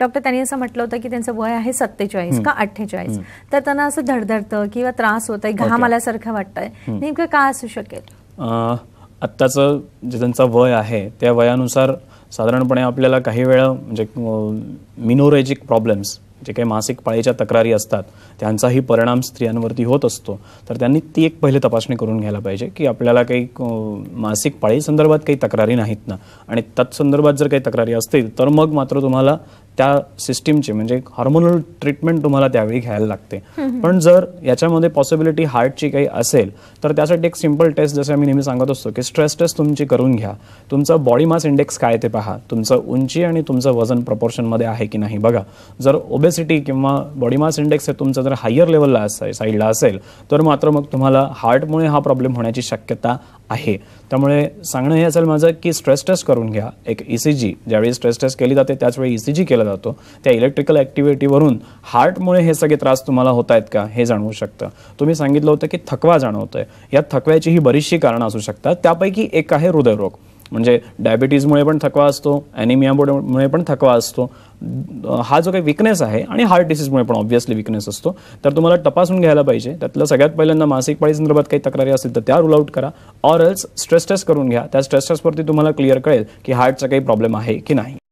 doctor त्यांनी असं म्हटलं होतं की त्यांचं वय आहे सत्तेचाळीस का अठ्ठेचाळीस तर त्यांना असं धडधडतं किंवा त्रास होत आहे घाम आल्यासारखं वाटतंय नेमकं काय असू शकेल आत्ताचं जे त्यांचं वय आहे त्या वयानुसार साधारणपणे आपल्याला काही वेळा म्हणजे मिनोरेजिक प्रॉब्लेम्स जे काही मासिक पाळीच्या तक्रारी असतात त्यांचाही परिणाम स्त्रियांवरती होत असतो तर त्यांनी ती एक पहिले तपासणी करून घ्यायला पाहिजे की आपल्याला काही मासिक पाळी संदर्भात काही तक्रारी नाहीत ना आणि तत्संदर्भात जर काही तक्रारी असतील तर मग मात्र तुम्हाला त्या सिस्टीमची म्हणजे हार्मोनल ट्रीटमेंट तुम्हाला त्यावेळी घ्यायला लागते पण जर याच्यामध्ये पॉसिबिलिटी हार्टची काही असेल तर त्यासाठी एक सिम्पल टेस्ट जसं मी नेहमी सांगत असतो की स्ट्रेस टेस्ट तुमची करून घ्या तुमचा बॉडी मास इंडेक्स काय ते पहा तुमचं उंची आणि तुमचं वजन प्रपोर्शनमध्ये आहे की नाही बघा जर ओबेसिटी किंवा बॉडी मास इंडेक्स हे तुमचं जर हायर लेवलला असेल साईडला असेल तर मात्र मग तुम्हाला हार्टमुळे हा प्रॉब्लेम होण्याची शक्यता आहे त्यामुळे सांगणं हे असेल माझं की स्ट्रेस टेस्ट करून घ्या एक ई सी जी ज्यावेळी स्ट्रेस टेस्ट केली जाते त्याचवेळी ई सी जी केलं जातो त्या इलेक्ट्रिकल ॲक्टिव्हिटीवरून हार्टमुळे हे सगळे त्रास तुम्हाला होत आहेत का हे जाणवू शकतं तुम्ही सांगितलं होतं की थकवा जाणवतोय या थकव्याची ही बरीचशी कारणं असू शकतात त्यापैकी एक आहे हृदयरोग म्हणजे डायबिटीजमुळे पण थकवा असतो ॲनिमियामुळे पण थकवा असतो हा जो काही विकनेस आहे आणि हार्ट डिसीजमुळे पण ऑब्व्हियसली विकनेस असतो तर तुम्हाला तपासून घ्यायला पाहिजे त्यातलं सगळ्यात पहिल्यांदा मासिक पाळी काही तक्रारी असतील तर त्या रूल आउट करा ऑर स्ट्रेस टेस्ट करून घ्या त्या स्ट्रेस टेस्टवरती तुम्हाला क्लिअर कळेल की हार्टचा काही प्रॉब्लेम आहे की नाही